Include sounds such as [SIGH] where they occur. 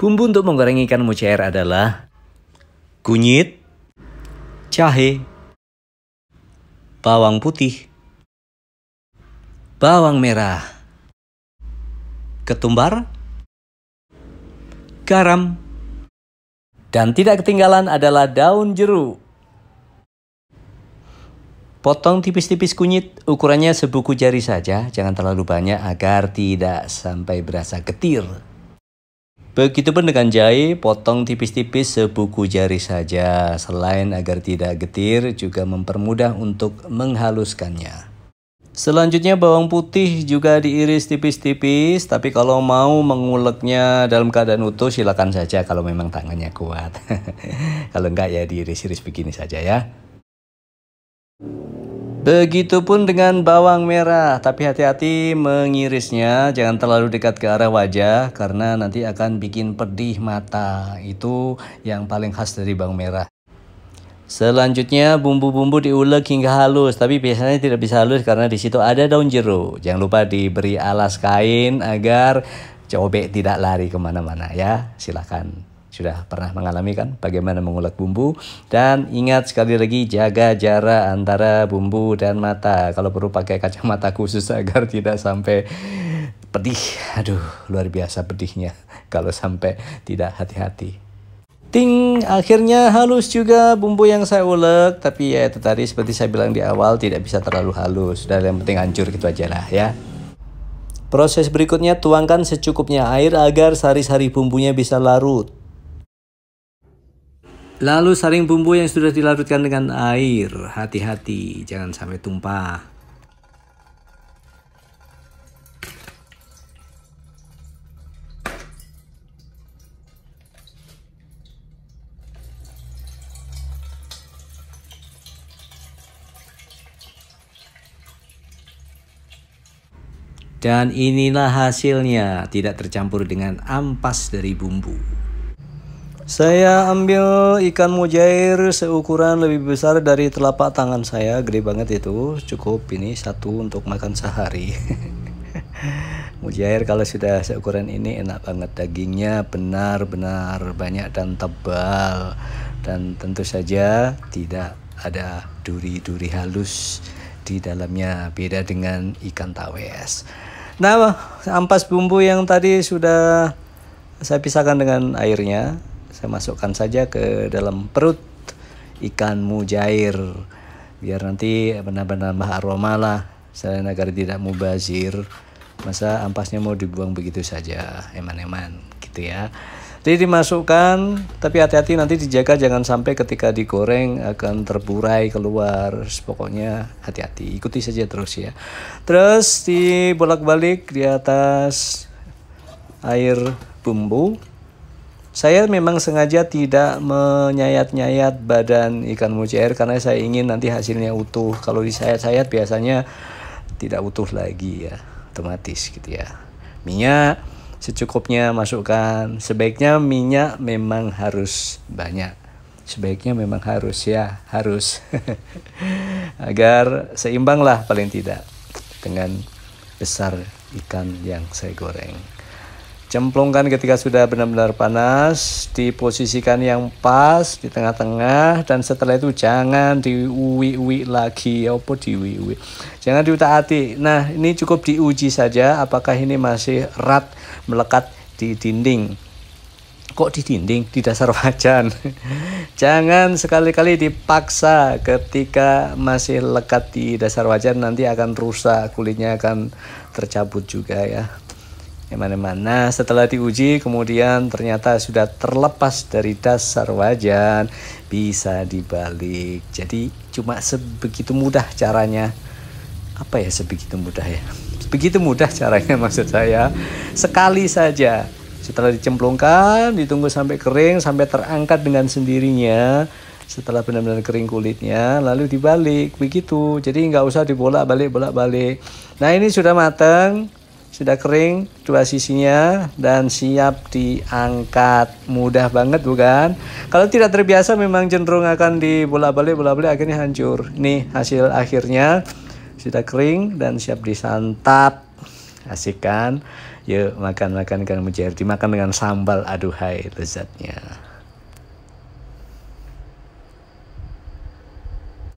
Bumbu untuk menggoreng ikan mujair adalah kunyit, jahe, bawang putih, bawang merah, ketumbar, garam, dan tidak ketinggalan adalah daun jeruk. Potong tipis-tipis kunyit, ukurannya sebuku jari saja, jangan terlalu banyak agar tidak sampai berasa getir. Begitupun dengan jahe, potong tipis-tipis sebuku jari saja. Selain agar tidak getir, juga mempermudah untuk menghaluskannya. Selanjutnya bawang putih juga diiris tipis-tipis, tapi kalau mau menguleknya dalam keadaan utuh silakan saja kalau memang tangannya kuat. [LAUGHS] kalau enggak ya diiris-iris begini saja ya. Begitupun dengan bawang merah, tapi hati-hati mengirisnya, jangan terlalu dekat ke arah wajah karena nanti akan bikin pedih mata. Itu yang paling khas dari bawang merah. Selanjutnya bumbu-bumbu diulek hingga halus, tapi biasanya tidak bisa halus karena di situ ada daun jeruk. Jangan lupa diberi alas kain agar cobek tidak lari kemana-mana ya. Silahkan sudah pernah mengalami kan bagaimana mengulek bumbu dan ingat sekali lagi jaga jarak antara bumbu dan mata kalau perlu pakai kacamata khusus agar tidak sampai pedih aduh luar biasa pedihnya [LAUGHS] kalau sampai tidak hati-hati Ting, akhirnya halus juga bumbu yang saya ulek. Tapi ya itu tadi seperti saya bilang di awal tidak bisa terlalu halus. Dan yang penting hancur gitu aja lah ya. Proses berikutnya tuangkan secukupnya air agar sari-sari bumbunya bisa larut. Lalu saring bumbu yang sudah dilarutkan dengan air. Hati-hati, jangan sampai tumpah. Dan inilah hasilnya, tidak tercampur dengan ampas dari bumbu. Saya ambil ikan mujair seukuran lebih besar dari telapak tangan saya, gede banget itu. Cukup ini satu untuk makan sehari. [LAUGHS] mujair kalau sudah seukuran ini enak banget dagingnya benar-benar banyak dan tebal dan tentu saja tidak ada duri-duri halus di dalamnya beda dengan ikan tawes. Nah, ampas bumbu yang tadi sudah saya pisahkan dengan airnya saya masukkan saja ke dalam perut ikan mujair biar nanti benar-benar nambah aroma lah selain agar tidak mubazir masa ampasnya mau dibuang begitu saja eman-eman gitu ya jadi dimasukkan tapi hati-hati nanti dijaga jangan sampai ketika digoreng akan terburai keluar pokoknya hati-hati ikuti saja terus ya terus dibolak-balik di atas air bumbu saya memang sengaja tidak menyayat-nyayat badan ikan mujair karena saya ingin nanti hasilnya utuh. Kalau disayat-sayat biasanya tidak utuh lagi ya, otomatis gitu ya. Minyak secukupnya masukkan. Sebaiknya minyak memang harus banyak. Sebaiknya memang harus ya, harus. [LAUGHS] Agar seimbang lah paling tidak dengan besar ikan yang saya goreng cemplungkan ketika sudah benar-benar panas diposisikan yang pas di tengah-tengah dan setelah itu jangan diuwi-uwi lagi ya apa diuwi-uwi jangan diutak-atik nah ini cukup diuji saja apakah ini masih erat melekat di dinding kok di dinding di dasar [LAUGHS] wajan jangan sekali-kali dipaksa ketika masih lekat di dasar wajan nanti akan rusak kulitnya akan tercabut juga ya yang mana-mana. Setelah diuji, kemudian ternyata sudah terlepas dari dasar wajan, bisa dibalik. Jadi cuma sebegitu mudah caranya. Apa ya sebegitu mudah ya? Begitu mudah caranya [LAUGHS] maksud saya. Sekali saja. Setelah dicemplungkan, ditunggu sampai kering, sampai terangkat dengan sendirinya setelah benar-benar kering kulitnya lalu dibalik begitu jadi nggak usah dibolak balik bolak balik nah ini sudah matang sudah kering dua sisinya dan siap diangkat mudah banget bukan kalau tidak terbiasa memang cenderung akan dibolak-balik bolak-balik akhirnya hancur nih hasil akhirnya sudah kering dan siap disantap asik kan yuk makan-makan kang mujair dimakan dengan sambal aduhai lezatnya